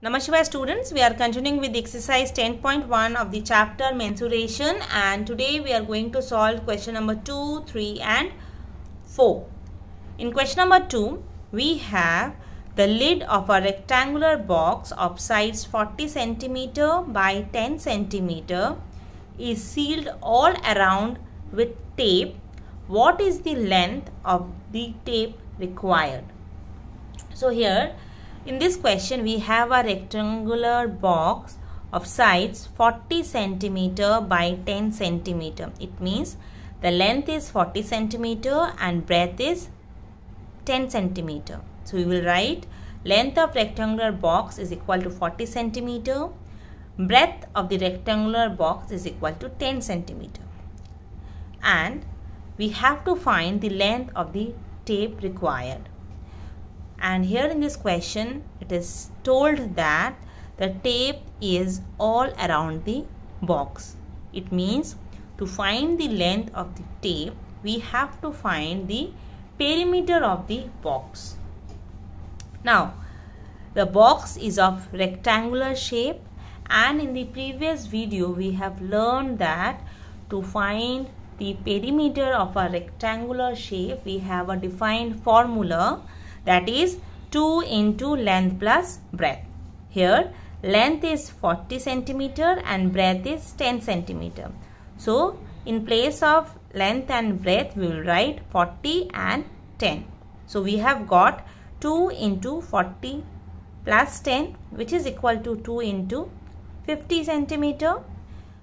Namaskar students, we are continuing with exercise 10.1 of the chapter mensuration and today we are going to solve question number 2, 3 and 4. In question number 2, we have the lid of a rectangular box of size 40 cm by 10 cm is sealed all around with tape. What is the length of the tape required? So here in this question, we have a rectangular box of sides 40 centimeter by 10 centimeter. It means the length is 40 centimeter and breadth is 10 centimeter. So we will write length of rectangular box is equal to 40 centimeter. Breadth of the rectangular box is equal to 10 centimeter. And we have to find the length of the tape required and here in this question it is told that the tape is all around the box it means to find the length of the tape we have to find the perimeter of the box now the box is of rectangular shape and in the previous video we have learned that to find the perimeter of a rectangular shape we have a defined formula that is 2 into length plus breadth. Here length is 40 centimeter and breadth is 10 centimeter. So in place of length and breadth we will write 40 and 10. So we have got 2 into 40 plus 10 which is equal to 2 into 50 centimeter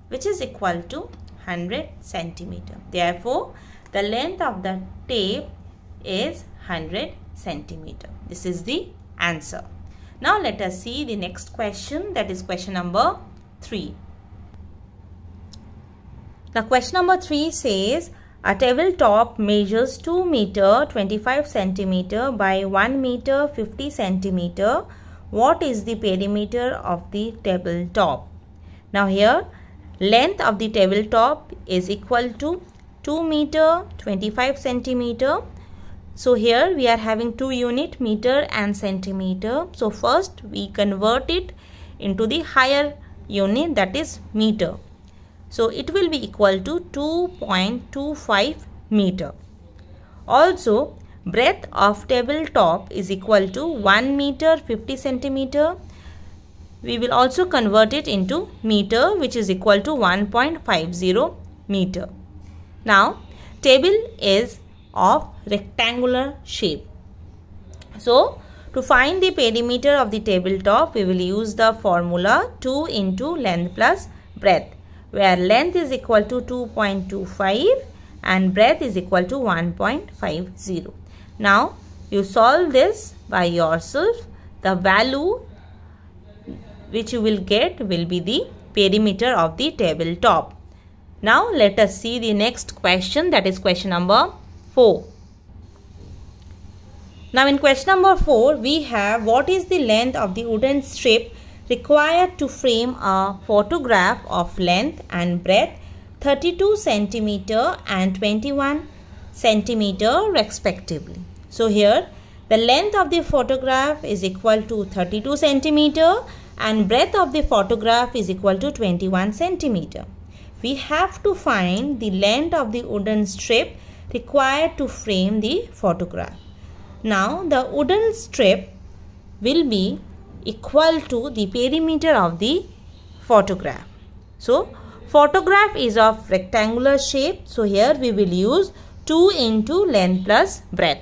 which is equal to 100 centimeter. Therefore the length of the tape is 100 centimeter. This is the answer. Now let us see the next question that is question number 3. Now question number 3 says a table top measures 2 meter 25 centimeter by 1 meter 50 centimeter. What is the perimeter of the table top? Now here length of the table top is equal to 2 meter 25 centimeter so here we are having two unit meter and centimeter. So first we convert it into the higher unit that is meter. So it will be equal to 2.25 meter. Also breadth of tabletop is equal to 1 meter 50 centimeter. We will also convert it into meter which is equal to 1.50 meter. Now table is of rectangular shape. So, to find the perimeter of the tabletop, we will use the formula 2 into length plus breadth where length is equal to 2.25 and breadth is equal to 1.50. Now, you solve this by yourself. The value which you will get will be the perimeter of the tabletop. Now, let us see the next question that is question number 4. Now in question number 4 we have what is the length of the wooden strip required to frame a photograph of length and breadth 32 centimeter and 21 centimeter respectively. So here the length of the photograph is equal to 32 centimeter and breadth of the photograph is equal to 21 centimeter. We have to find the length of the wooden strip required to frame the photograph. Now the wooden strip will be equal to the perimeter of the photograph. So photograph is of rectangular shape. So here we will use 2 into length plus breadth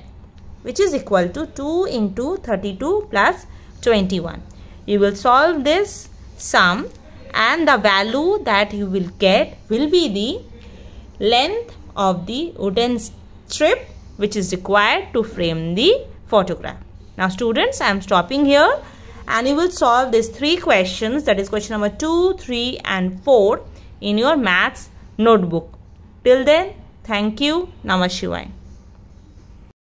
which is equal to 2 into 32 plus 21. You will solve this sum and the value that you will get will be the length of the wooden strip which is required to frame the photograph. Now students, I am stopping here and you will solve these three questions that is question number 2, 3 and 4 in your maths notebook. Till then, thank you. Namaste.